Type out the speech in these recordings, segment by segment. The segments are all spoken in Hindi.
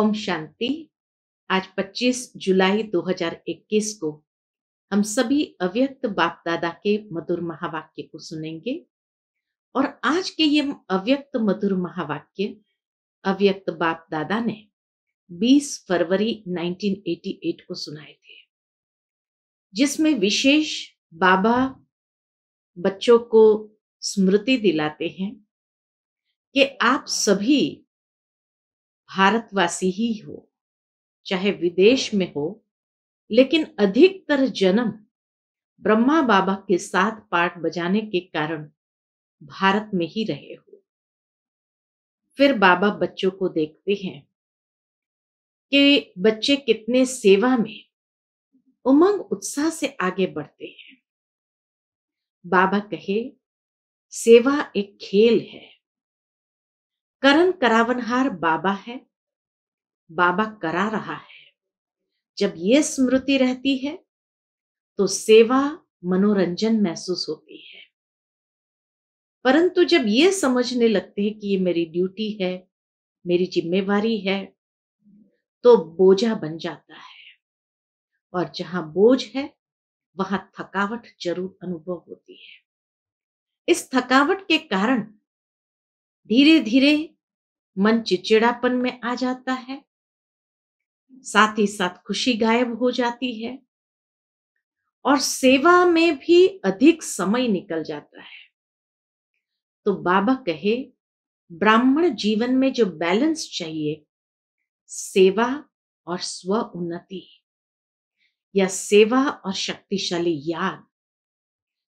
ओम शांति आज 25 जुलाई 2021 को हम सभी अव्यक्त बाप दादा के मधुर महावाक्य को सुनेंगे और आज के ये अव्यक्त मधुर महावाक्य अव्यक्त बाप दादा ने 20 फरवरी 1988 को सुनाए थे जिसमें विशेष बाबा बच्चों को स्मृति दिलाते हैं कि आप सभी भारतवासी ही हो चाहे विदेश में हो लेकिन अधिकतर जन्म ब्रह्मा बाबा के साथ पाठ बजाने के कारण भारत में ही रहे हो फिर बाबा बच्चों को देखते हैं कि बच्चे कितने सेवा में उमंग उत्साह से आगे बढ़ते हैं बाबा कहे सेवा एक खेल है करण करावनहार बाबा है बाबा करा रहा है जब ये स्मृति रहती है तो सेवा मनोरंजन महसूस होती है परंतु जब ये समझने लगते हैं कि ये मेरी ड्यूटी है मेरी जिम्मेवारी है तो बोझा बन जाता है और जहां बोझ है वहां थकावट जरूर अनुभव होती है इस थकावट के कारण धीरे धीरे मन चिड़चिड़ापन में आ जाता है साथ ही साथ खुशी गायब हो जाती है और सेवा में भी अधिक समय निकल जाता है तो बाबा कहे ब्राह्मण जीवन में जो बैलेंस चाहिए सेवा और स्व उन्नति या सेवा और शक्तिशाली याद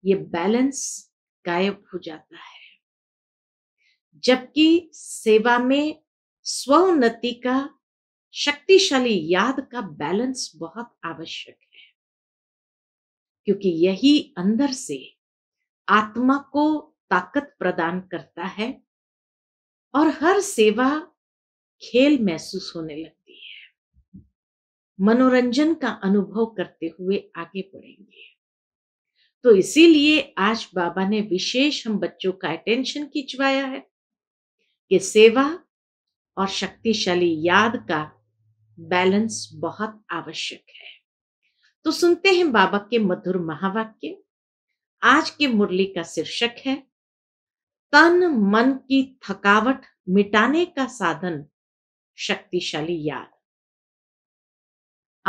ये बैलेंस गायब हो जाता है जबकि सेवा में स्वोन्नति का शक्तिशाली याद का बैलेंस बहुत आवश्यक है क्योंकि यही अंदर से आत्मा को ताकत प्रदान करता है और हर सेवा खेल महसूस होने लगती है मनोरंजन का अनुभव करते हुए आगे बढ़ेंगे तो इसीलिए आज बाबा ने विशेष हम बच्चों का अटेंशन खिंचवाया है कि सेवा और शक्तिशाली याद का बैलेंस बहुत आवश्यक है तो सुनते हैं बाबा के मधुर महावाक्य आज के मुरली का शीर्षक है तन मन की थकावट मिटाने का साधन शक्तिशाली याद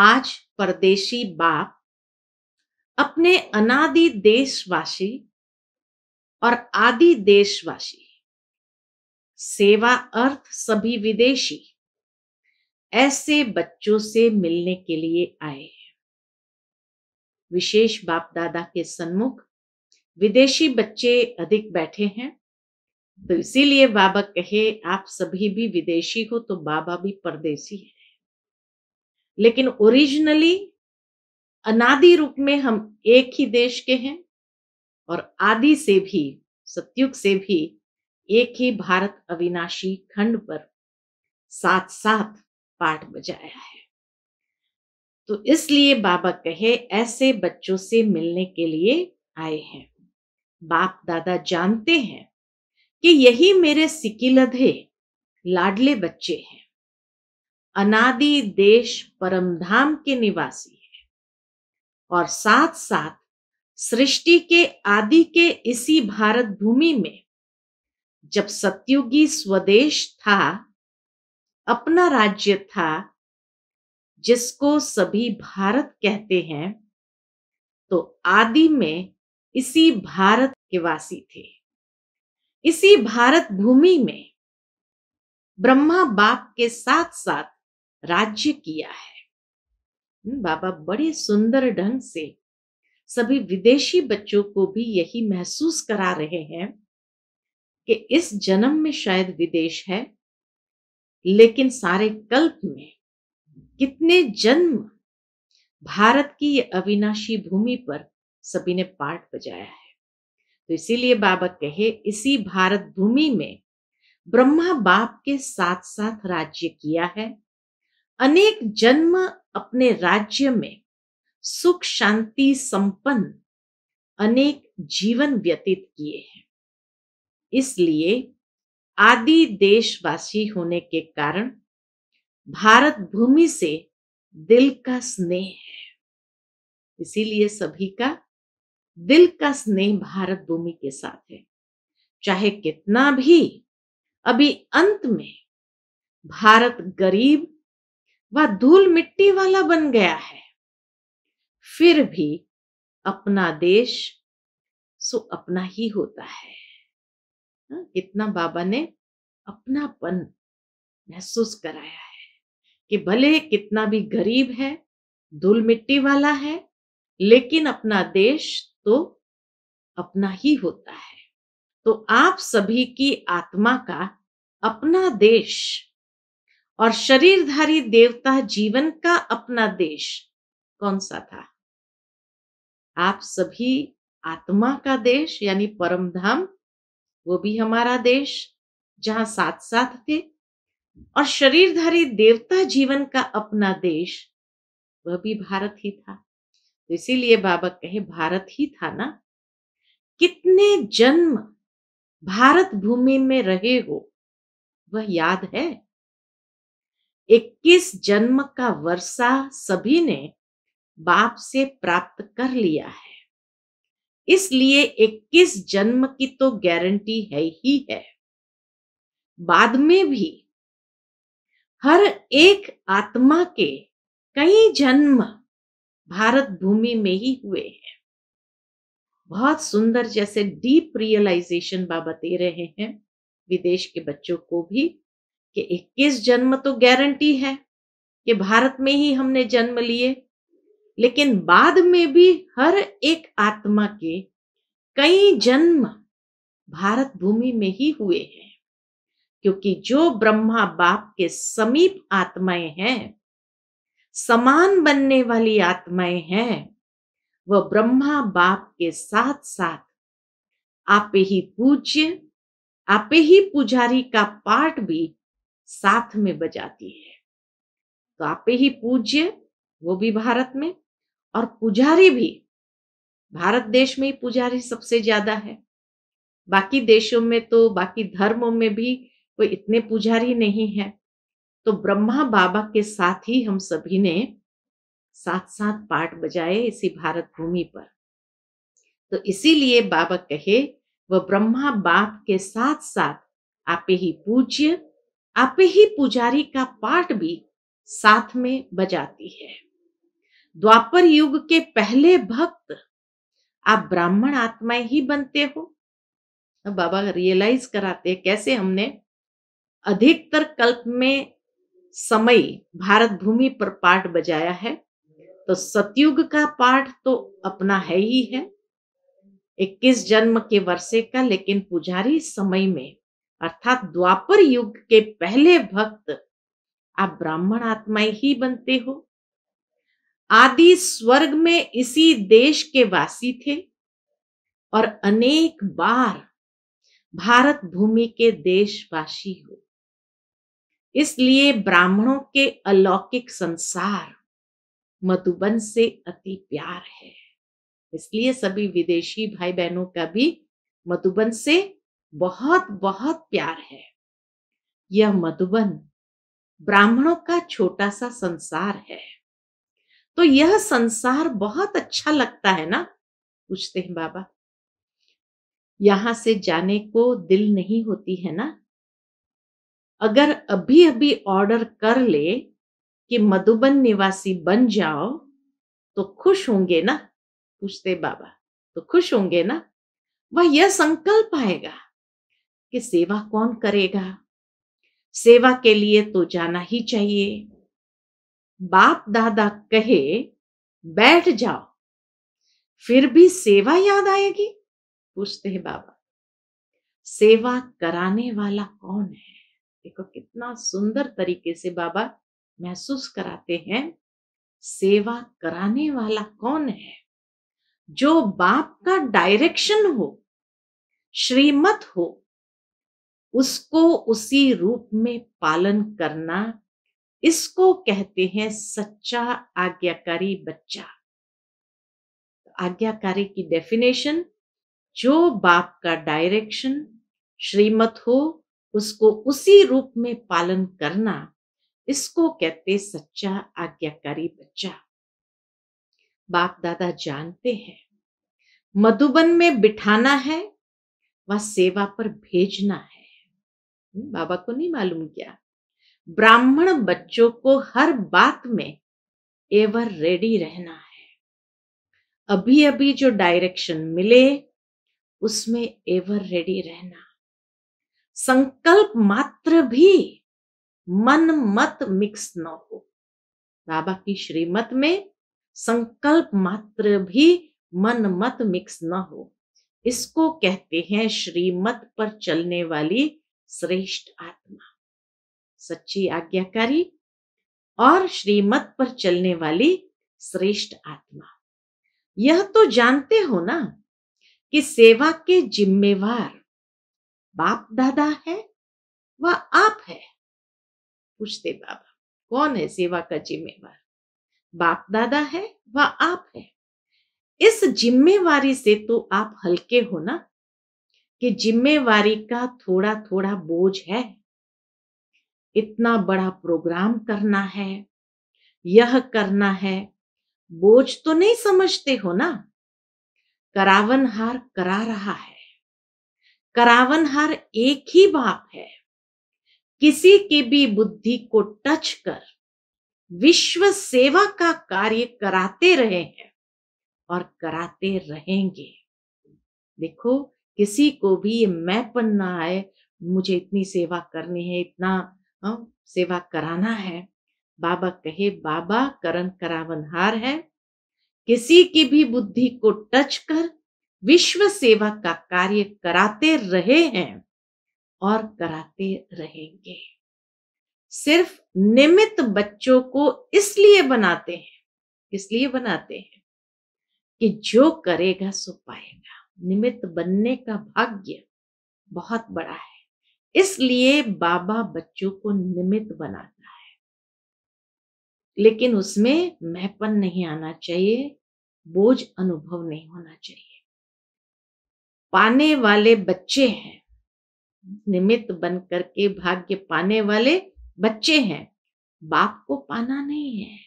आज परदेशी बाप अपने अनादि देशवासी और आदि देशवासी सेवा अर्थ सभी विदेशी ऐसे बच्चों से मिलने के लिए आए विशेष बाप दादा के सन्मुख विदेशी बच्चे अधिक बैठे हैं तो इसीलिए बाबा कहे आप सभी भी विदेशी हो तो बाबा भी परदेसी है लेकिन ओरिजिनली अनादि रूप में हम एक ही देश के हैं और आदि से भी सत्युग से भी एक ही भारत अविनाशी खंड पर साथ साथ पाठ बजाया है तो इसलिए बाबा कहे ऐसे बच्चों से मिलने के लिए आए हैं बाप दादा जानते हैं कि यही मेरे सिकिलधे लाडले बच्चे हैं अनादि देश परमधाम के निवासी है और साथ साथ सृष्टि के आदि के इसी भारत भूमि में जब सत्युगी स्वदेश था अपना राज्य था जिसको सभी भारत कहते हैं तो आदि में इसी भारत के वासी थे इसी भारत भूमि में ब्रह्मा बाप के साथ साथ राज्य किया है हम्म, बाबा बड़े सुंदर ढंग से सभी विदेशी बच्चों को भी यही महसूस करा रहे हैं कि इस जन्म में शायद विदेश है लेकिन सारे कल्प में कितने जन्म भारत की ये अविनाशी भूमि पर सभी ने पाठ बजाया है तो इसीलिए बाबा कहे इसी भारत भूमि में ब्रह्मा बाप के साथ साथ राज्य किया है अनेक जन्म अपने राज्य में सुख शांति संपन्न अनेक जीवन व्यतीत किए हैं इसलिए आदि देशवासी होने के कारण भारत भूमि से दिल का स्नेह है इसीलिए सभी का दिल का स्नेह भारत भूमि के साथ है चाहे कितना भी अभी अंत में भारत गरीब व धूल मिट्टी वाला बन गया है फिर भी अपना देश सो अपना ही होता है इतना बाबा ने अपनापन महसूस कराया है कि भले कितना भी गरीब है धूल मिट्टी वाला है लेकिन अपना देश तो अपना ही होता है तो आप सभी की आत्मा का अपना देश और शरीरधारी देवता जीवन का अपना देश कौन सा था आप सभी आत्मा का देश यानी परमधाम वो भी हमारा देश जहां साथ साथ थे और शरीरधारी देवता जीवन का अपना देश वह भी भारत ही था तो इसीलिए बाबा कहे भारत ही था ना कितने जन्म भारत भूमि में रहे हो वह याद है 21 जन्म का वर्षा सभी ने बाप से प्राप्त कर लिया है इसलिए 21 जन्म की तो गारंटी है ही है बाद में भी हर एक आत्मा के कई जन्म भारत भूमि में ही हुए हैं बहुत सुंदर जैसे डीप रियलाइजेशन बाबा दे रहे हैं विदेश के बच्चों को भी कि 21 जन्म तो गारंटी है कि भारत में ही हमने जन्म लिए लेकिन बाद में भी हर एक आत्मा के कई जन्म भारत भूमि में ही हुए हैं क्योंकि जो ब्रह्मा बाप के समीप आत्माएं हैं समान बनने वाली आत्माएं हैं वह ब्रह्मा बाप के साथ साथ आपे ही पूज्य आपे ही पुजारी का पाठ भी साथ में बजाती है तो आपे ही पूज्य वो भी भारत में और पुजारी भी भारत देश में ही पुजारी सबसे ज्यादा है बाकी देशों में तो बाकी धर्मों में भी कोई इतने पुजारी नहीं है तो ब्रह्मा बाबा के साथ ही हम सभी ने साथ साथ पाठ बजाए इसी भारत भूमि पर तो इसीलिए बाबा कहे वह ब्रह्मा बाप के साथ साथ आपे ही पूज्य आपे ही पुजारी का पाठ भी साथ में बजाती है द्वापर युग के पहले भक्त आप ब्राह्मण आत्माएं ही बनते हो बाबा रियलाइज कराते कैसे हमने अधिकतर कल्प में समय भारत भूमि पर पाठ बजाया है तो सतयुग का पाठ तो अपना है ही है 21 जन्म के वर्षे का लेकिन पुजारी समय में अर्थात द्वापर युग के पहले भक्त आप ब्राह्मण आत्माएं ही बनते हो आदि स्वर्ग में इसी देश के वासी थे और अनेक बार भारत भूमि के देशवासी हो इसलिए ब्राह्मणों के अलौकिक संसार मधुबन से अति प्यार है इसलिए सभी विदेशी भाई बहनों का भी मधुबन से बहुत बहुत प्यार है यह मधुबन ब्राह्मणों का छोटा सा संसार है तो यह संसार बहुत अच्छा लगता है ना पूछते हैं बाबा यहां से जाने को दिल नहीं होती है ना अगर अभी अभी ऑर्डर कर ले कि मधुबन निवासी बन जाओ तो खुश होंगे ना पूछते बाबा तो खुश होंगे ना वह यह संकल्प आएगा कि सेवा कौन करेगा सेवा के लिए तो जाना ही चाहिए बाप दादा कहे बैठ जाओ फिर भी सेवा याद आएगी पूछते हैं बाबा सेवा कराने वाला कौन है देखो कितना सुंदर तरीके से बाबा महसूस कराते हैं सेवा कराने वाला कौन है जो बाप का डायरेक्शन हो श्रीमत हो उसको उसी रूप में पालन करना इसको कहते हैं सच्चा आज्ञाकारी बच्चा आज्ञाकारी की डेफिनेशन जो बाप का डायरेक्शन श्रीमत हो उसको उसी रूप में पालन करना इसको कहते सच्चा आज्ञाकारी बच्चा बाप दादा जानते हैं मधुबन में बिठाना है व सेवा पर भेजना है बाबा को नहीं मालूम क्या ब्राह्मण बच्चों को हर बात में एवर रेडी रहना है अभी अभी जो डायरेक्शन मिले उसमें एवर रेडी रहना संकल्प मात्र भी मन मत मिक्स न हो बाबा की श्रीमत में संकल्प मात्र भी मन मत मिक्स न हो इसको कहते हैं श्रीमत पर चलने वाली श्रेष्ठ आत्मा सच्ची आज्ञाकारी और श्रीमत पर चलने वाली श्रेष्ठ आत्मा यह तो जानते हो ना कि सेवा के जिम्मेवार बाप दादा है व आप है पूछते बाबा कौन है सेवा का जिम्मेवार बाप दादा है व आप है इस जिम्मेवारी से तो आप हल्के हो ना कि जिम्मेवारी का थोड़ा थोड़ा बोझ है इतना बड़ा प्रोग्राम करना है यह करना है बोझ तो नहीं समझते हो ना करावन हार करा रहा है करावन हार एक ही बाप है किसी की भी बुद्धि को टच कर विश्व सेवा का कार्य कराते रहे हैं और कराते रहेंगे देखो किसी को भी ये मैपन ना आए मुझे इतनी सेवा करनी है इतना हाँ, सेवा कराना है बाबा कहे बाबा करण करावनहार है किसी की भी बुद्धि को टच कर विश्व सेवा का कार्य कराते रहे हैं और कराते रहेंगे सिर्फ निमित बच्चों को इसलिए बनाते हैं इसलिए बनाते हैं कि जो करेगा सो पाएगा निमित्त बनने का भाग्य बहुत बड़ा है इसलिए बाबा बच्चों को निमित बनाता है लेकिन उसमें महपन नहीं आना चाहिए बोझ अनुभव नहीं होना चाहिए पाने वाले बच्चे हैं निमित्त बन करके भाग्य पाने वाले बच्चे हैं बाप को पाना नहीं है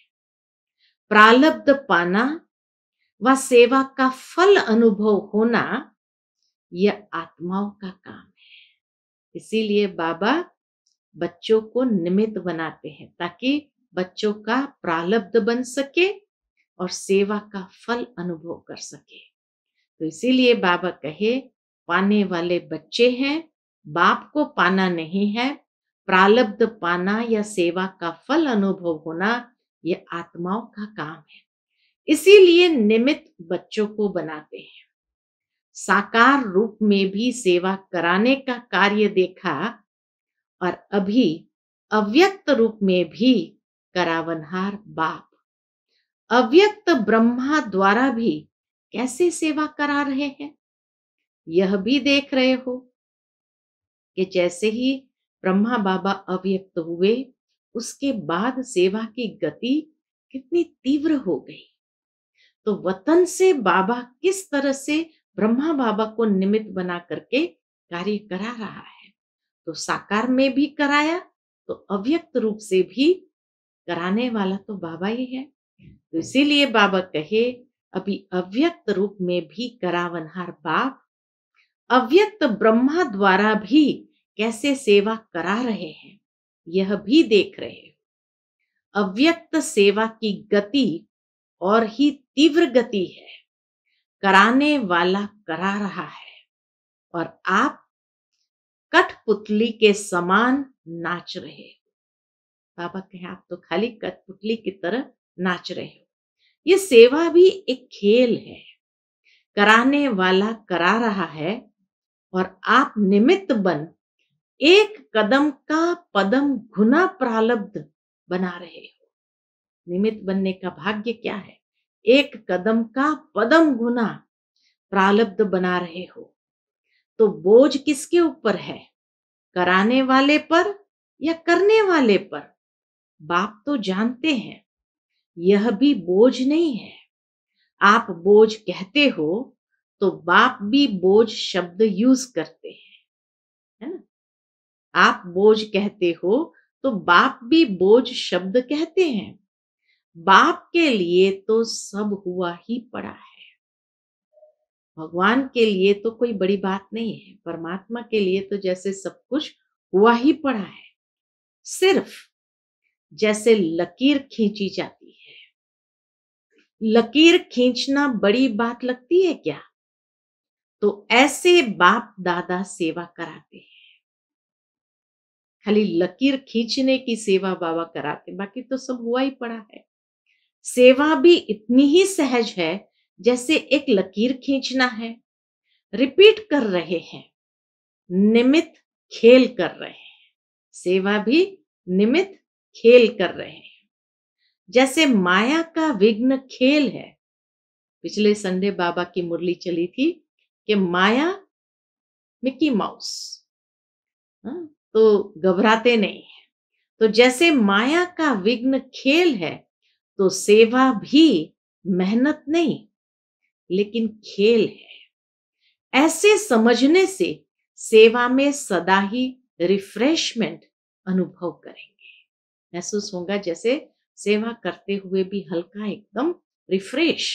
प्रालब्ध पाना व सेवा का फल अनुभव होना यह आत्माओं का काम इसीलिए बाबा बच्चों को निमित्त बनाते हैं ताकि बच्चों का प्रालब्ध बन सके और सेवा का फल अनुभव कर सके तो इसीलिए बाबा कहे पाने वाले बच्चे हैं बाप को पाना नहीं है प्रालब्ध पाना या सेवा का फल अनुभव होना यह आत्माओं का काम है इसीलिए निमित्त बच्चों को बनाते हैं साकार रूप में भी सेवा कराने का कार्य देखा और अभी अव्यक्त रूप में भी करावनहार बाप अव्यक्त ब्रह्मा द्वारा भी कैसे सेवा करा रहे हैं यह भी देख रहे हो कि जैसे ही ब्रह्मा बाबा अव्यक्त हुए उसके बाद सेवा की गति कितनी तीव्र हो गई तो वतन से बाबा किस तरह से ब्रह्मा बाबा को निमित्त बना करके कार्य करा रहा है तो साकार में भी कराया तो अव्यक्त रूप से भी कराने वाला तो बाबा ही है तो इसीलिए बाबा कहे अभी अव्यक्त रूप में भी करावनहार बाप अव्यक्त ब्रह्मा द्वारा भी कैसे सेवा करा रहे हैं यह भी देख रहे अव्यक्त सेवा की गति और ही तीव्र गति है कराने वाला करा रहा है और आप कठपुतली के समान नाच रहे हो बाबा कहे आप तो खाली कठपुतली की तरह नाच रहे हो ये सेवा भी एक खेल है कराने वाला करा रहा है और आप निमित्त बन एक कदम का पदम घुना प्रालब्ध बना रहे हो निमित्त बनने का भाग्य क्या है एक कदम का पदम गुना प्रालब्ध बना रहे हो तो बोझ किसके ऊपर है कराने वाले पर या करने वाले पर बाप तो जानते हैं यह भी बोझ नहीं है आप बोझ कहते हो तो बाप भी बोझ शब्द यूज करते हैं है ना आप बोझ कहते हो तो बाप भी बोझ शब्द कहते हैं बाप के लिए तो सब हुआ ही पड़ा है भगवान के लिए तो कोई बड़ी बात नहीं है परमात्मा के लिए तो जैसे सब कुछ हुआ ही पड़ा है सिर्फ जैसे लकीर खींची जाती है लकीर खींचना बड़ी बात लगती है क्या तो ऐसे बाप दादा सेवा कराते हैं खाली लकीर खींचने की सेवा बाबा कराते बाकी तो सब हुआ ही पड़ा है सेवा भी इतनी ही सहज है जैसे एक लकीर खींचना है रिपीट कर रहे हैं निमित खेल कर रहे हैं सेवा भी निमित खेल कर रहे हैं जैसे माया का विघ्न खेल है पिछले संडे बाबा की मुरली चली थी कि माया मिकी माउस हाँ, तो घबराते नहीं है तो जैसे माया का विघ्न खेल है तो सेवा भी मेहनत नहीं लेकिन खेल है ऐसे समझने से सेवा में सदा ही रिफ्रेशमेंट अनुभव करेंगे महसूस होगा जैसे सेवा करते हुए भी हल्का एकदम रिफ्रेश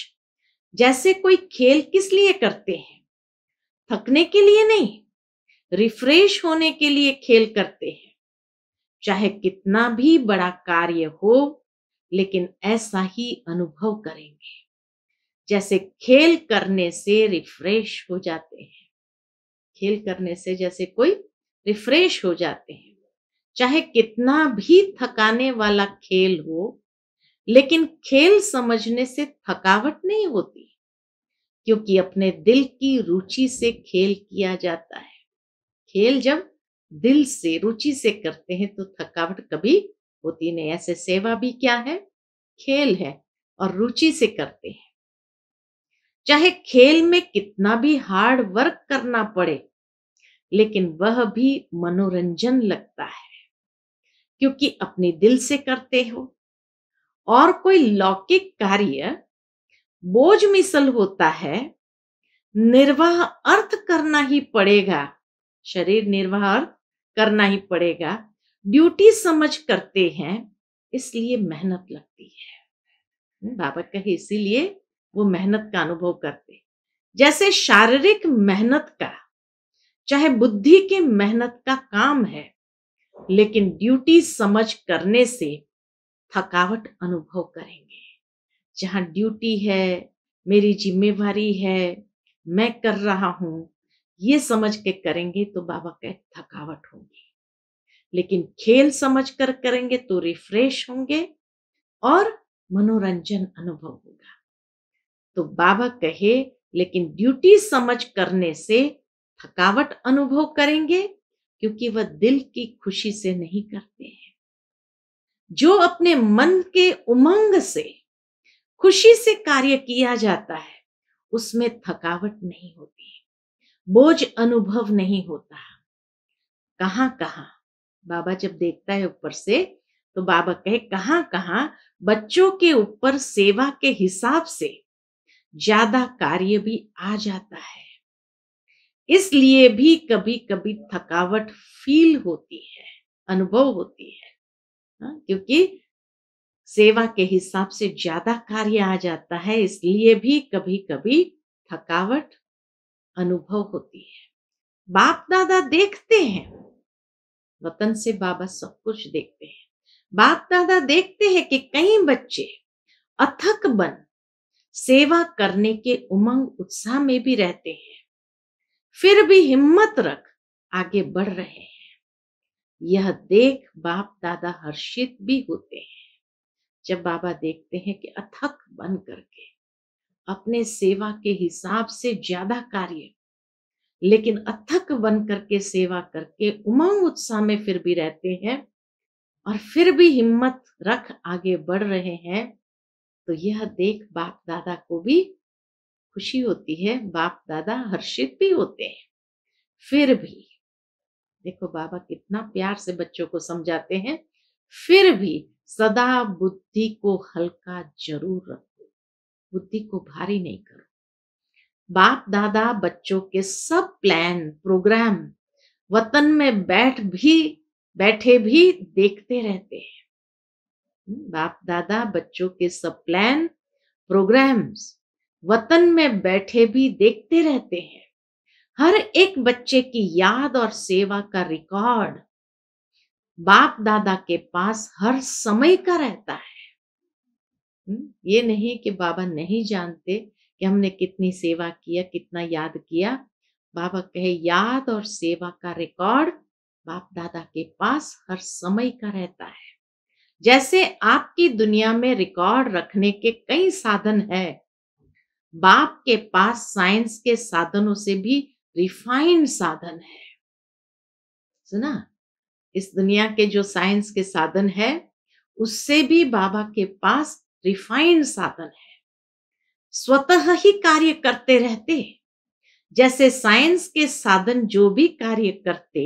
जैसे कोई खेल किस लिए करते हैं थकने के लिए नहीं रिफ्रेश होने के लिए खेल करते हैं चाहे कितना भी बड़ा कार्य हो लेकिन ऐसा ही अनुभव करेंगे जैसे खेल करने से रिफ्रेश हो जाते हैं खेल करने से जैसे कोई रिफ्रेश हो जाते हैं चाहे कितना भी थकाने वाला खेल हो लेकिन खेल समझने से थकावट नहीं होती क्योंकि अपने दिल की रुचि से खेल किया जाता है खेल जब दिल से रुचि से करते हैं तो थकावट कभी होती नहीं ऐसे सेवा भी क्या है खेल है और रुचि से करते हैं चाहे खेल में कितना भी हार्ड वर्क करना पड़े लेकिन वह भी मनोरंजन लगता है क्योंकि अपने दिल से करते हो और कोई लौकिक कार्य बोझ मिसल होता है निर्वाह अर्थ करना ही पड़ेगा शरीर निर्वाह अर्थ करना ही पड़ेगा ड्यूटी समझ करते हैं इसलिए मेहनत लगती है हम्म, बाबा कहे इसीलिए वो मेहनत का अनुभव करते जैसे शारीरिक मेहनत का चाहे बुद्धि के मेहनत का काम है लेकिन ड्यूटी समझ करने से थकावट अनुभव करेंगे जहां ड्यूटी है मेरी जिम्मेवारी है मैं कर रहा हूं ये समझ के करेंगे तो बाबा कह थकावट होगी लेकिन खेल समझ कर करेंगे तो रिफ्रेश होंगे और मनोरंजन अनुभव होगा तो बाबा कहे लेकिन ड्यूटी समझ करने से थकावट अनुभव करेंगे क्योंकि वह दिल की खुशी से नहीं करते हैं जो अपने मन के उमंग से खुशी से कार्य किया जाता है उसमें थकावट नहीं होती बोझ अनुभव नहीं होता कहाँ कहाँ बाबा जब देखता है ऊपर से तो बाबा कहे कहाँ कहाँ बच्चों के ऊपर सेवा के हिसाब से ज्यादा कार्य भी आ जाता है इसलिए भी कभी कभी थकावट फील होती है अनुभव होती है हा? क्योंकि सेवा के हिसाब से ज्यादा कार्य आ जाता है इसलिए भी कभी कभी थकावट अनुभव होती है बाप दादा देखते हैं वतन से बाबा सब कुछ देखते हैं बाप दादा देखते हैं कि कई बच्चे अथक बन सेवा करने के उमंग उत्साह में भी रहते हैं फिर भी हिम्मत रख आगे बढ़ रहे हैं यह देख बाप दादा हर्षित भी होते हैं जब बाबा देखते हैं कि अथक बन करके अपने सेवा के हिसाब से ज्यादा कार्य लेकिन अथक बन करके सेवा करके उमंग उत्साह में फिर भी रहते हैं और फिर भी हिम्मत रख आगे बढ़ रहे हैं तो यह देख बाप दादा को भी खुशी होती है बाप दादा हर्षित भी होते हैं फिर भी देखो बाबा कितना प्यार से बच्चों को समझाते हैं फिर भी सदा बुद्धि को हल्का जरूर रखो बुद्धि को भारी नहीं करो बाप दादा बच्चों के सब प्लान प्रोग्राम वतन में बैठ भी बैठे भी देखते रहते हैं हम्म, बाप दादा बच्चों के सब प्लान प्रोग्राम्स वतन में बैठे भी देखते रहते हैं हर एक बच्चे की याद और सेवा का रिकॉर्ड बाप दादा के पास हर समय का रहता है हम्म, ये नहीं कि बाबा नहीं जानते कि हमने कितनी सेवा किया कितना याद किया बाबा कहे याद और सेवा का रिकॉर्ड बाप दादा के पास हर समय का रहता है जैसे आपकी दुनिया में रिकॉर्ड रखने के कई साधन है बाप के पास साइंस के साधनों से भी रिफाइंड साधन है सुना इस दुनिया के जो साइंस के साधन है उससे भी बाबा के पास रिफाइंड साधन है स्वतः ही कार्य करते रहते जैसे साइंस के साधन जो भी कार्य करते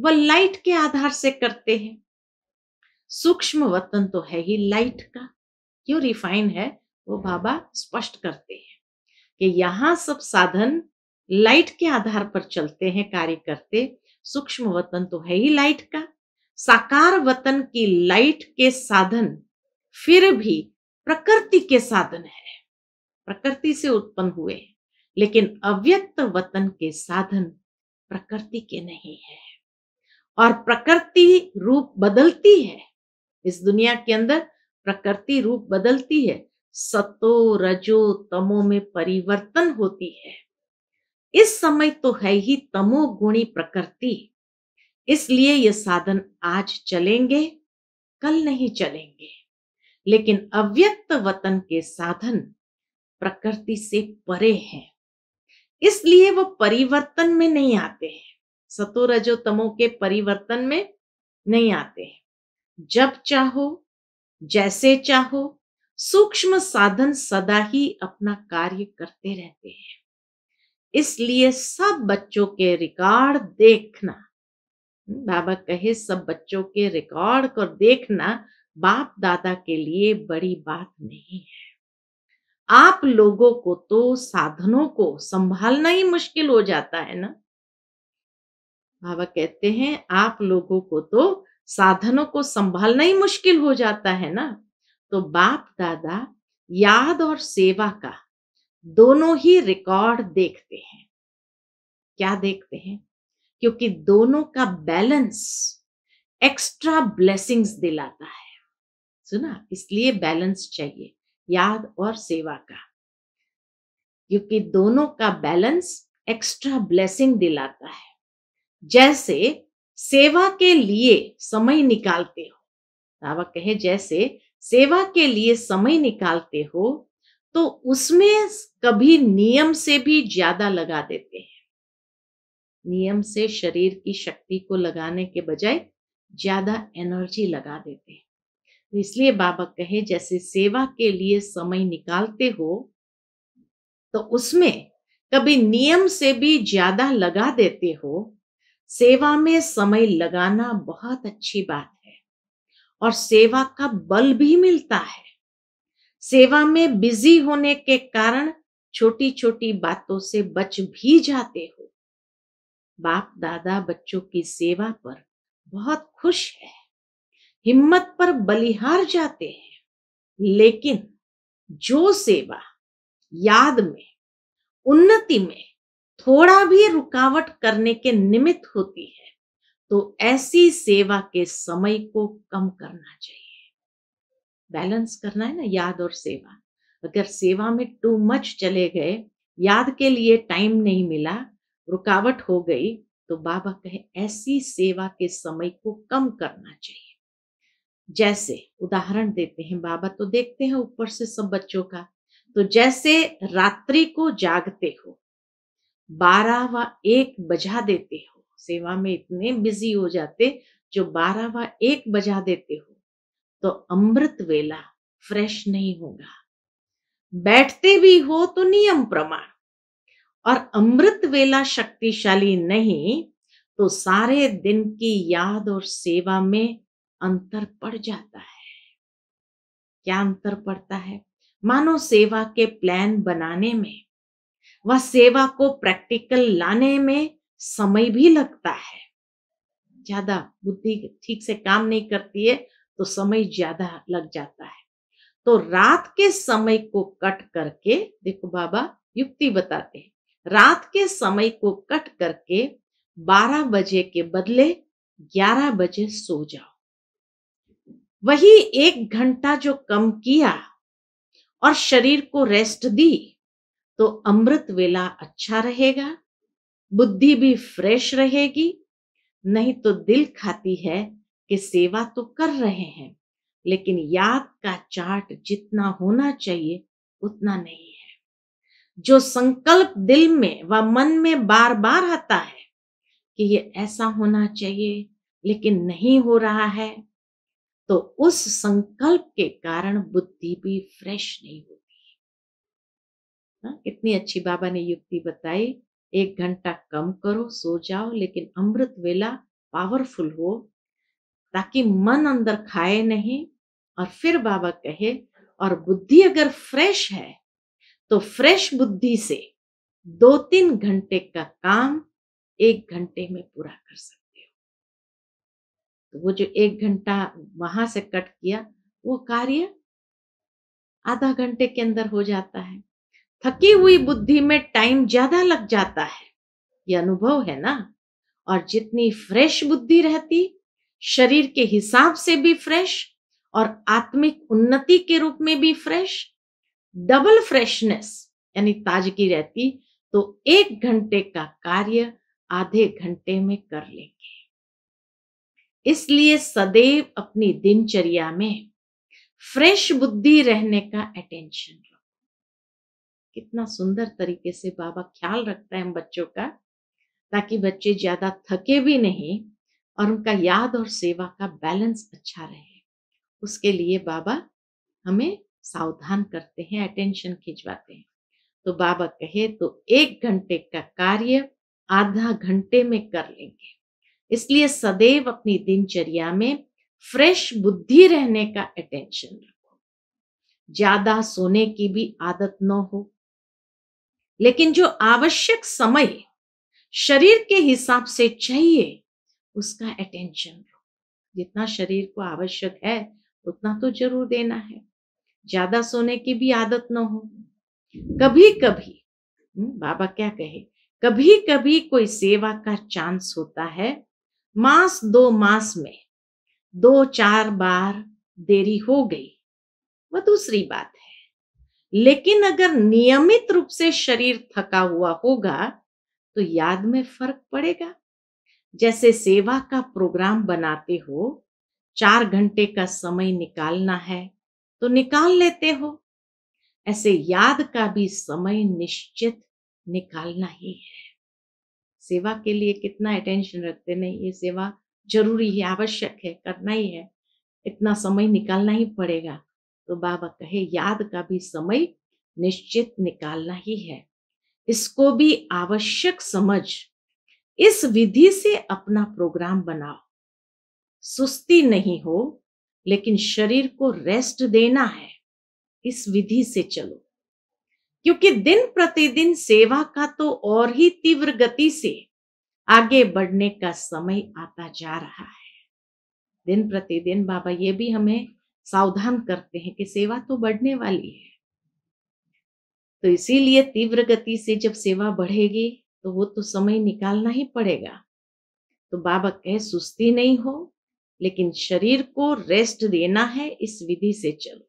वह लाइट के आधार से करते हैं सूक्ष्म वतन तो है ही लाइट का क्यों रिफाइन है वो बाबा स्पष्ट करते हैं कि यहां सब साधन लाइट के आधार पर चलते हैं कार्य करते सूक्ष्म वतन तो है ही लाइट का साकार वतन की लाइट के साधन फिर भी प्रकृति के साधन है प्रकृति से उत्पन्न हुए लेकिन अव्यक्त वतन के साधन प्रकृति के नहीं है और प्रकृति रूप बदलती है इस दुनिया के अंदर प्रकृति रूप बदलती है सतो रजो तमो में परिवर्तन होती है इस समय तो है ही तमो गुणी प्रकृति इसलिए ये साधन आज चलेंगे कल नहीं चलेंगे लेकिन अव्यक्त वतन के साधन प्रकृति से परे हैं इसलिए वो परिवर्तन में नहीं आते हैं सतो तमो के परिवर्तन में नहीं आते हैं जब चाहो जैसे चाहो सूक्ष्म साधन सदा ही अपना कार्य करते रहते हैं इसलिए सब बच्चों के रिकॉर्ड देखना हम्म, बाबा कहे सब बच्चों के रिकॉर्ड को देखना बाप दादा के लिए बड़ी बात नहीं है आप लोगों को तो साधनों को संभालना ही मुश्किल हो जाता है ना बाबा कहते हैं आप लोगों को तो साधनों को संभालना ही मुश्किल हो जाता है ना तो बाप दादा याद और सेवा का दोनों ही रिकॉर्ड देखते हैं क्या देखते हैं क्योंकि दोनों का बैलेंस एक्स्ट्रा ब्लेसिंग्स दिलाता है सुना इसलिए बैलेंस चाहिए याद और सेवा का क्योंकि दोनों का बैलेंस एक्स्ट्रा ब्लेसिंग दिलाता है जैसे सेवा के लिए समय निकालते हो बाबा कहे जैसे सेवा के लिए समय निकालते हो तो उसमें कभी नियम से भी ज्यादा लगा देते हैं नियम से शरीर की शक्ति को लगाने के बजाय ज्यादा एनर्जी लगा देते हैं तो इसलिए बाबा कहे जैसे सेवा के लिए समय निकालते हो तो उसमें कभी नियम से भी ज्यादा लगा देते हो सेवा में समय लगाना बहुत अच्छी बात है और सेवा का बल भी मिलता है सेवा में बिजी होने के कारण छोटी छोटी बातों से बच भी जाते हो बाप दादा बच्चों की सेवा पर बहुत खुश है हिम्मत पर बलिहार जाते हैं लेकिन जो सेवा याद में उन्नति में थोड़ा भी रुकावट करने के निमित्त होती है तो ऐसी सेवा के समय को कम करना चाहिए बैलेंस करना है ना याद और सेवा अगर सेवा में टू मच चले गए याद के लिए टाइम नहीं मिला रुकावट हो गई तो बाबा कहे ऐसी सेवा के समय को कम करना चाहिए जैसे उदाहरण देते हैं बाबा तो देखते हैं ऊपर से सब बच्चों का तो जैसे रात्रि को जागते हो बारह व एक बजा देते हो सेवा में इतने बिजी हो जाते जो बारह व एक बजा देते हो तो अमृत वेला फ्रेश नहीं होगा बैठते भी हो तो नियम प्रमाण और अमृत वेला शक्तिशाली नहीं तो सारे दिन की याद और सेवा में अंतर पड़ जाता है क्या अंतर पड़ता है मानो सेवा के प्लान बनाने में व सेवा को प्रैक्टिकल लाने में समय भी लगता है ज्यादा बुद्धि ठीक से काम नहीं करती है तो समय ज्यादा लग जाता है तो रात के समय को कट करके देखो बाबा युक्ति बताते हैं रात के समय को कट करके 12 बजे के बदले 11 बजे सो जाओ वही एक घंटा जो कम किया और शरीर को रेस्ट दी तो अमृत वेला अच्छा रहेगा बुद्धि भी फ्रेश रहेगी नहीं तो दिल खाती है कि सेवा तो कर रहे हैं लेकिन याद का चार्ट जितना होना चाहिए उतना नहीं है जो संकल्प दिल में व मन में बार बार आता है कि ये ऐसा होना चाहिए लेकिन नहीं हो रहा है तो उस संकल्प के कारण बुद्धि भी फ्रेश नहीं होती ना? हाँ, कितनी अच्छी बाबा ने युक्ति बताई एक घंटा कम करो सो जाओ लेकिन अमृत वेला पावरफुल हो ताकि मन अंदर खाए नहीं और फिर बाबा कहे और बुद्धि अगर फ्रेश है तो फ्रेश बुद्धि से दो तीन घंटे का काम एक घंटे में पूरा कर सकते तो वो जो एक घंटा वहां से कट किया वो कार्य आधा घंटे के अंदर हो जाता है थकी हुई बुद्धि में टाइम ज्यादा लग जाता है ये अनुभव है ना और जितनी फ्रेश बुद्धि रहती शरीर के हिसाब से भी फ्रेश और आत्मिक उन्नति के रूप में भी फ्रेश डबल फ्रेशनेस यानी ताजगी रहती तो एक घंटे का कार्य आधे घंटे में कर लेंगे इसलिए सदैव अपनी दिनचर्या में फ्रेश बुद्धि रहने का अटेंशन रखो कितना सुंदर तरीके से बाबा ख्याल रखता है हम बच्चों का ताकि बच्चे ज्यादा थके भी नहीं और उनका याद और सेवा का बैलेंस अच्छा रहे उसके लिए बाबा हमें सावधान करते हैं अटेंशन खिंचवाते हैं तो बाबा कहे तो एक घंटे का कार्य आधा घंटे में कर लेंगे इसलिए सदैव अपनी दिनचर्या में फ्रेश बुद्धि रहने का अटेंशन रखो ज्यादा सोने की भी आदत न हो लेकिन जो आवश्यक समय शरीर के हिसाब से चाहिए उसका अटेंशन रखो जितना शरीर को आवश्यक है उतना तो जरूर देना है ज्यादा सोने की भी आदत न हो कभी कभी हम्म, बाबा क्या कहे कभी कभी कोई सेवा का चांस होता है मास दो मास में दो चार बार देरी हो गई वह दूसरी बात है लेकिन अगर नियमित रूप से शरीर थका हुआ होगा तो याद में फर्क पड़ेगा जैसे सेवा का प्रोग्राम बनाते हो चार घंटे का समय निकालना है तो निकाल लेते हो ऐसे याद का भी समय निश्चित निकालना ही है सेवा के लिए कितना अटेंशन रखते नहीं ये सेवा जरूरी है आवश्यक है करना ही है इतना समय निकालना ही पड़ेगा तो बाबा कहे याद का भी समय निश्चित निकालना ही है इसको भी आवश्यक समझ इस विधि से अपना प्रोग्राम बनाओ सुस्ती नहीं हो लेकिन शरीर को रेस्ट देना है इस विधि से चलो क्योंकि दिन प्रतिदिन सेवा का तो और ही तीव्र गति से आगे बढ़ने का समय आता जा रहा है दिन प्रतिदिन बाबा ये भी हमें सावधान करते हैं कि सेवा तो बढ़ने वाली है तो इसीलिए तीव्र गति से जब सेवा बढ़ेगी तो वो तो समय निकालना ही पड़ेगा तो बाबा कहे सुस्ती नहीं हो लेकिन शरीर को रेस्ट देना है इस विधि से चलो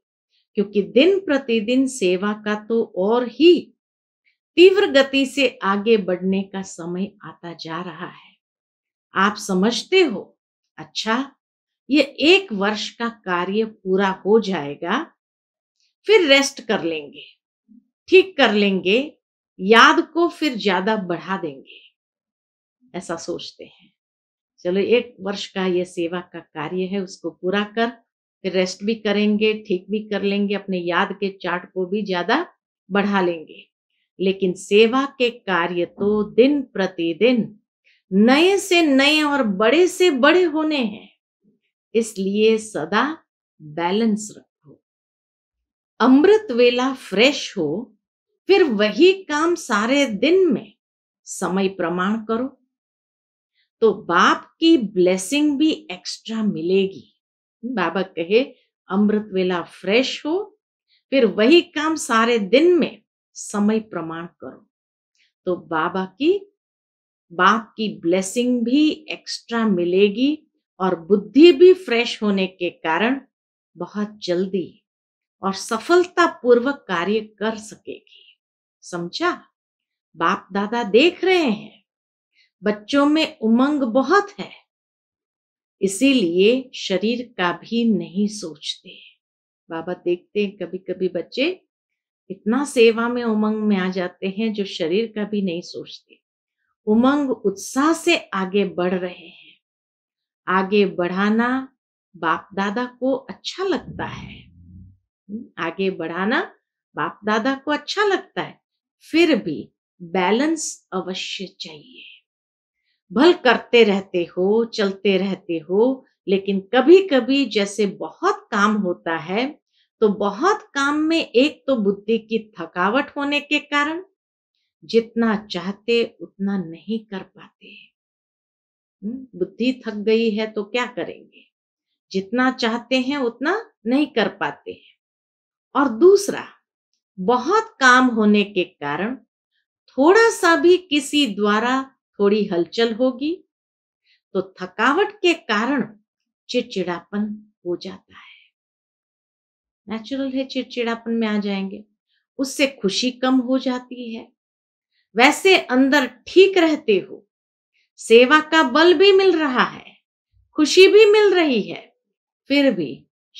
क्योंकि दिन प्रतिदिन सेवा का तो और ही तीव्र गति से आगे बढ़ने का समय आता जा रहा है आप समझते हो अच्छा ये एक वर्ष का कार्य पूरा हो जाएगा फिर रेस्ट कर लेंगे ठीक कर लेंगे याद को फिर ज्यादा बढ़ा देंगे ऐसा सोचते हैं चलो एक वर्ष का यह सेवा का कार्य है उसको पूरा कर फिर रेस्ट भी करेंगे ठीक भी कर लेंगे अपने याद के चार्ट को भी ज्यादा बढ़ा लेंगे लेकिन सेवा के कार्य तो दिन प्रतिदिन नए से नए और बड़े से बड़े होने हैं इसलिए सदा बैलेंस रखो अमृत वेला फ्रेश हो फिर वही काम सारे दिन में समय प्रमाण करो तो बाप की ब्लेसिंग भी एक्स्ट्रा मिलेगी बाबा कहे अमृत वेला फ्रेश हो फिर वही काम सारे दिन में समय प्रमाण करो तो बाबा की बाप की ब्लेसिंग भी एक्स्ट्रा मिलेगी और बुद्धि भी फ्रेश होने के कारण बहुत जल्दी और सफलता पूर्वक कार्य कर सकेगी समझा बाप दादा देख रहे हैं बच्चों में उमंग बहुत है इसीलिए शरीर का भी नहीं सोचते बाबा देखते हैं कभी कभी बच्चे इतना सेवा में उमंग में आ जाते हैं जो शरीर का भी नहीं सोचते उमंग उत्साह से आगे बढ़ रहे हैं आगे बढ़ाना बाप दादा को अच्छा लगता है हम्म, आगे बढ़ाना बाप दादा को अच्छा लगता है फिर भी बैलेंस अवश्य चाहिए भल करते रहते हो चलते रहते हो लेकिन कभी कभी जैसे बहुत काम होता है तो बहुत काम में एक तो बुद्धि की थकावट होने के कारण जितना चाहते उतना नहीं कर पाते हम्म, बुद्धि थक गई है तो क्या करेंगे जितना चाहते हैं उतना नहीं कर पाते हैं और दूसरा बहुत काम होने के कारण थोड़ा सा भी किसी द्वारा थोड़ी हलचल होगी तो थकावट के कारण चिड़चिड़ापन हो जाता है नेचुरल है चिड़चिड़ापन में आ जाएंगे उससे खुशी कम हो जाती है वैसे अंदर ठीक रहते हो सेवा का बल भी मिल रहा है खुशी भी मिल रही है फिर भी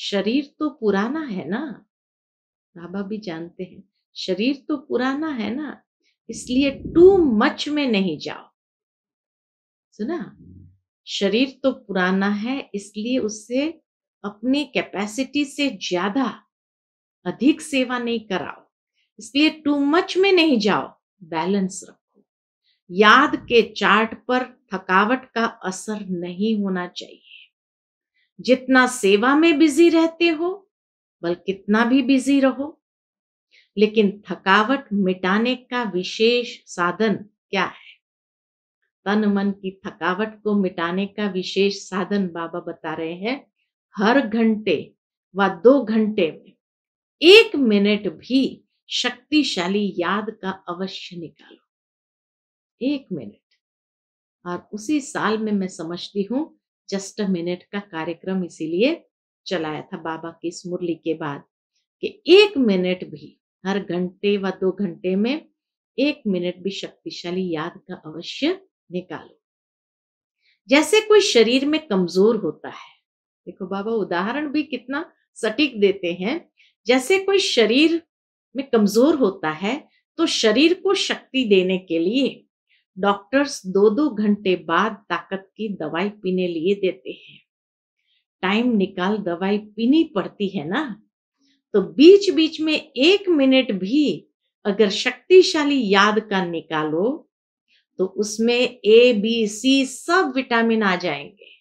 शरीर तो पुराना है ना बाबा भी जानते हैं शरीर तो पुराना है ना इसलिए टू मच में नहीं जाओ सुना शरीर तो पुराना है इसलिए उससे अपनी कैपेसिटी से ज्यादा अधिक सेवा नहीं कराओ इसलिए टू मच में नहीं जाओ बैलेंस रखो याद के चार्ट पर थकावट का असर नहीं होना चाहिए जितना सेवा में बिजी रहते हो बल्कि कितना भी बिजी रहो लेकिन थकावट मिटाने का विशेष साधन क्या है तन मन की थकावट को मिटाने का विशेष साधन बाबा बता रहे हैं हर घंटे व दो घंटे में एक मिनट भी शक्तिशाली याद का अवश्य निकालो एक मिनट और उसी साल में मैं समझती हूँ जस्ट अ मिनट का कार्यक्रम इसीलिए चलाया था बाबा की इस मुरली के बाद कि एक मिनट भी हर घंटे व दो घंटे में एक मिनट भी शक्तिशाली याद का अवश्य निकालो जैसे कोई शरीर में कमजोर होता है देखो बाबा उदाहरण भी कितना सटीक देते हैं जैसे कोई शरीर में कमजोर होता है तो शरीर को शक्ति देने के लिए डॉक्टर्स दो दो घंटे बाद ताकत की दवाई पीने लिए देते हैं टाइम निकाल दवाई पीनी पड़ती है ना तो बीच बीच में एक मिनट भी अगर शक्तिशाली याद का निकालो तो उसमें ए बी सी सब विटामिन आ जाएंगे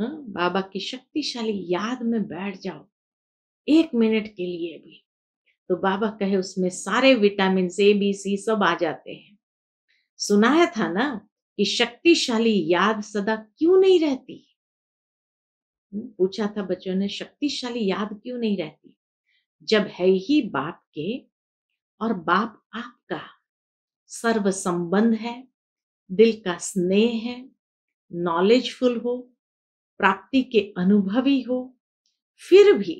हाँ? बाबा की शक्तिशाली याद में बैठ जाओ एक मिनट के लिए भी तो बाबा कहे उसमें सारे विटामिन ए बी सी सब आ जाते हैं सुनाया था ना कि शक्तिशाली याद सदा क्यों नहीं रहती हम्म, पूछा था बच्चों ने शक्तिशाली याद क्यों नहीं रहती जब है ही बाप के और बाप आप सर्व संबंध है दिल का स्नेह है नॉलेजफुल हो प्राप्ति के अनुभवी हो फिर भी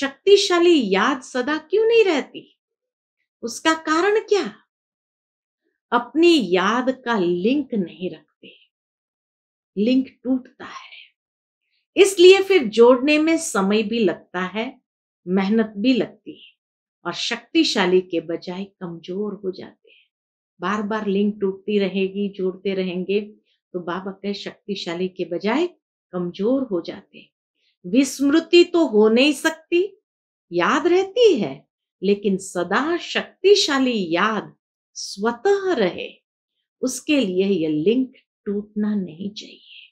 शक्तिशाली याद सदा क्यों नहीं रहती उसका कारण क्या अपनी याद का लिंक नहीं रखते लिंक टूटता है इसलिए फिर जोड़ने में समय भी लगता है मेहनत भी लगती है और शक्तिशाली के बजाय कमजोर हो जाती बार बार लिंक टूटती रहेगी जोड़ते रहेंगे तो बाप अपने शक्तिशाली के बजाय कमजोर हो जाते विस्मृति तो हो नहीं सकती याद रहती है लेकिन सदा शक्तिशाली याद स्वतः रहे उसके लिए यह लिंक टूटना नहीं चाहिए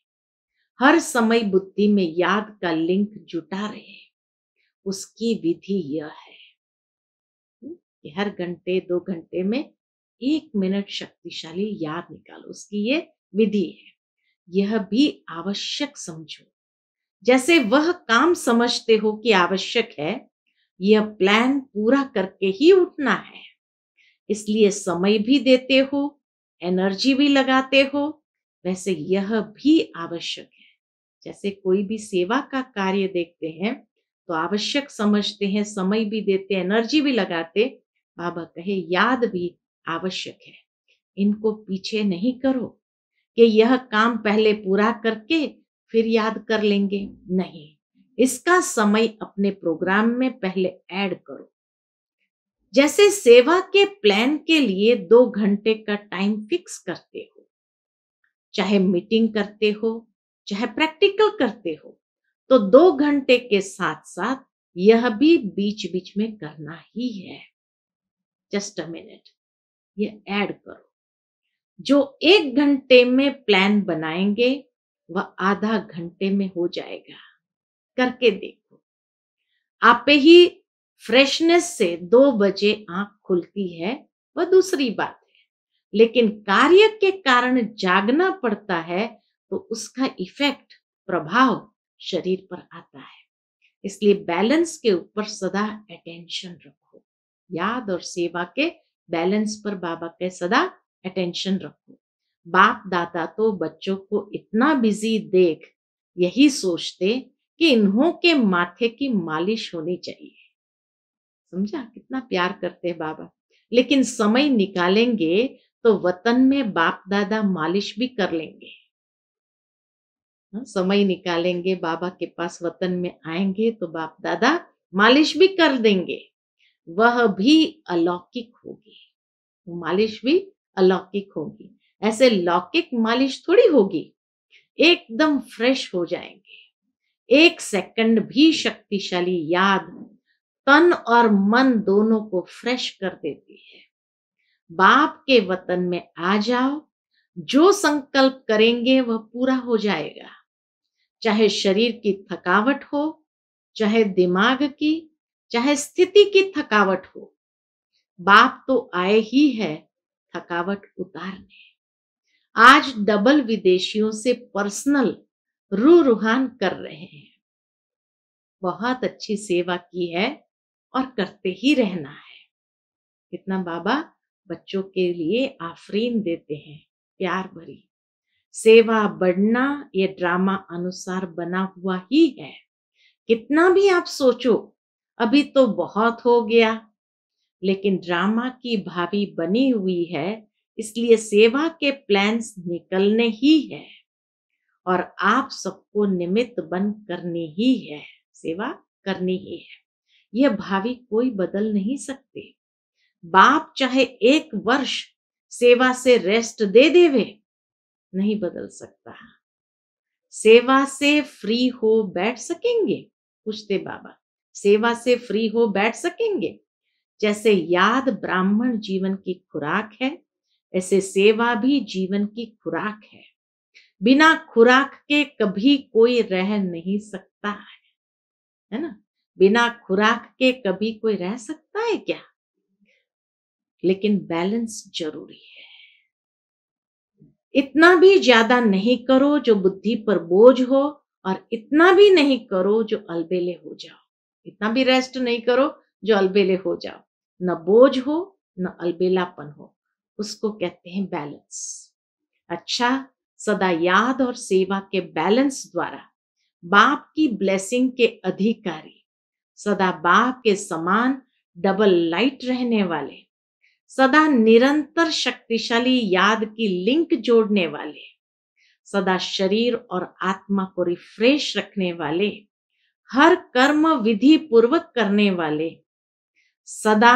हर समय बुद्धि में याद का लिंक जुटा रहे उसकी विधि यह है हम्म, कि हर घंटे दो घंटे में एक मिनट शक्तिशाली याद निकालो उसकी ये विधि है यह भी आवश्यक समझो जैसे वह काम समझते हो कि आवश्यक है यह प्लान पूरा करके ही उठना है इसलिए समय भी देते हो एनर्जी भी लगाते हो वैसे यह भी आवश्यक है जैसे कोई भी सेवा का कार्य देखते हैं तो आवश्यक समझते हैं समय भी देते एनर्जी भी लगाते बाबा कहे याद भी आवश्यक है इनको पीछे नहीं करो कि यह काम पहले पूरा करके फिर याद कर लेंगे नहीं इसका समय अपने प्रोग्राम में पहले ऐड करो जैसे सेवा के प्लान के लिए दो घंटे का टाइम फिक्स करते हो चाहे मीटिंग करते हो चाहे प्रैक्टिकल करते हो तो दो घंटे के साथ साथ यह भी बीच बीच में करना ही है जस्ट अ मिनट ये ऐड करो जो एक घंटे में प्लान बनाएंगे वह आधा घंटे में हो जाएगा करके देखो आप ही फ्रेशनेस से दो बजे आंख खुलती है वह दूसरी बात है लेकिन कार्य के कारण जागना पड़ता है तो उसका इफेक्ट प्रभाव शरीर पर आता है इसलिए बैलेंस के ऊपर सदा अटेंशन रखो याद और सेवा के बैलेंस पर बाबा के सदा अटेंशन रखो बाप दादा तो बच्चों को इतना बिजी देख यही सोचते कि इन्हों के माथे की मालिश होनी चाहिए समझा कितना प्यार करते हैं बाबा लेकिन समय निकालेंगे तो वतन में बाप दादा मालिश भी कर लेंगे हाँ, समय निकालेंगे बाबा के पास वतन में आएंगे तो बाप दादा मालिश भी कर देंगे वह भी अलौकिक होगी मालिश भी अलौकिक होगी ऐसे लौकिक मालिश थोड़ी होगी एकदम फ्रेश हो जाएंगे एक सेकंड भी शक्तिशाली याद तन और मन दोनों को फ्रेश कर देती है बाप के वतन में आ जाओ जो संकल्प करेंगे वह पूरा हो जाएगा चाहे शरीर की थकावट हो चाहे दिमाग की चाहे स्थिति की थकावट हो बाप तो आए ही है थकावट उतारने आज डबल विदेशियों से पर्सनल रू रूहान कर रहे हैं बहुत अच्छी सेवा की है और करते ही रहना है कितना बाबा बच्चों के लिए आफरीन देते हैं प्यार भरी सेवा बढ़ना ये ड्रामा अनुसार बना हुआ ही है कितना भी आप सोचो अभी तो बहुत हो गया लेकिन ड्रामा की भाभी बनी हुई है इसलिए सेवा के प्लान्स निकलने ही है और आप सबको निमित्त बन करनी ही है सेवा करनी ही है यह भावी कोई बदल नहीं सकते बाप चाहे एक वर्ष सेवा से रेस्ट दे देवे नहीं बदल सकता सेवा से फ्री हो बैठ सकेंगे पूछते बाबा सेवा से फ्री हो बैठ सकेंगे जैसे याद ब्राह्मण जीवन की खुराक है ऐसे सेवा भी जीवन की खुराक है बिना खुराक के कभी कोई रह नहीं सकता है है ना बिना खुराक के कभी कोई रह सकता है क्या लेकिन बैलेंस जरूरी है इतना भी ज्यादा नहीं करो जो बुद्धि पर बोझ हो और इतना भी नहीं करो जो अलबेले हो जाओ इतना भी रेस्ट नहीं करो जो अलबेले हो जाओ न बोझ हो न अलबेलापन हो उसको कहते हैं बैलेंस अच्छा सदा याद और सेवा के बैलेंस द्वारा बाप की ब्लेसिंग के अधिकारी सदा बाप के समान डबल लाइट रहने वाले सदा निरंतर शक्तिशाली याद की लिंक जोड़ने वाले सदा शरीर और आत्मा को रिफ्रेश रखने वाले हर कर्म विधि पूर्वक करने वाले सदा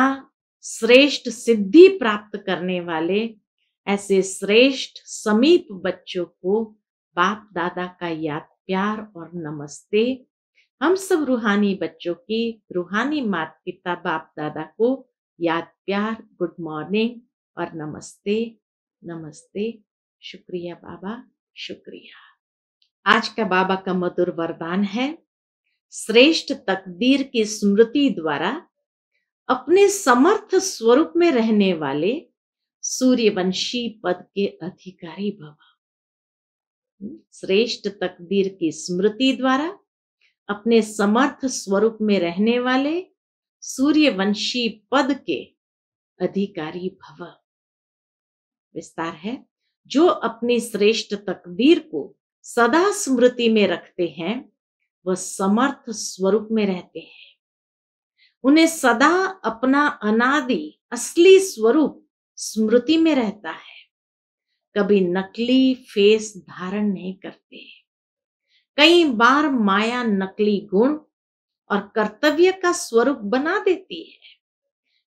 श्रेष्ठ सिद्धि प्राप्त करने वाले ऐसे श्रेष्ठ समीप बच्चों को बाप दादा का याद प्यार और नमस्ते हम सब रूहानी बच्चों की रूहानी माता पिता बाप दादा को याद प्यार गुड मॉर्निंग और नमस्ते नमस्ते शुक्रिया बाबा शुक्रिया आज का बाबा का मधुर वरदान है श्रेष्ठ तकदीर की स्मृति द्वारा अपने समर्थ स्वरूप में रहने वाले सूर्यवंशी पद के अधिकारी भवा हम्म, श्रेष्ठ तकदीर की स्मृति द्वारा अपने समर्थ स्वरूप में रहने वाले सूर्यवंशी पद के अधिकारी भव विस्तार है जो अपनी श्रेष्ठ तकदीर को सदा स्मृति में रखते हैं वह समर्थ स्वरूप में रहते हैं उन्हें सदा अपना अनादि असली स्वरूप स्मृति में रहता है कभी नकली फेस धारण नहीं करते कई बार माया नकली गुण और कर्तव्य का स्वरूप बना देती है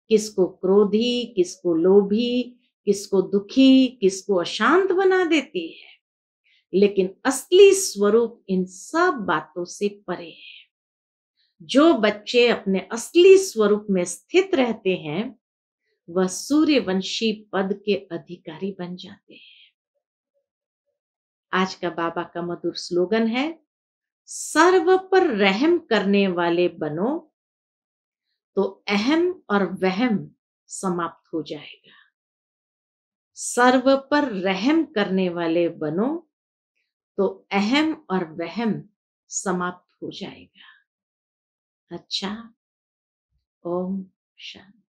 किसको क्रोधी किसको लोभी किसको दुखी किसको अशांत बना देती है लेकिन असली स्वरूप इन सब बातों से परे है जो बच्चे अपने असली स्वरूप में स्थित रहते हैं वह सूर्यवंशी पद के अधिकारी बन जाते हैं आज का बाबा का मधुर स्लोगन है सर्व पर रहम करने वाले बनो तो अहम और वहम समाप्त हो जाएगा सर्व पर रहम करने वाले बनो तो अहम और वहम समाप्त हो जाएगा अच्छा ओम शांति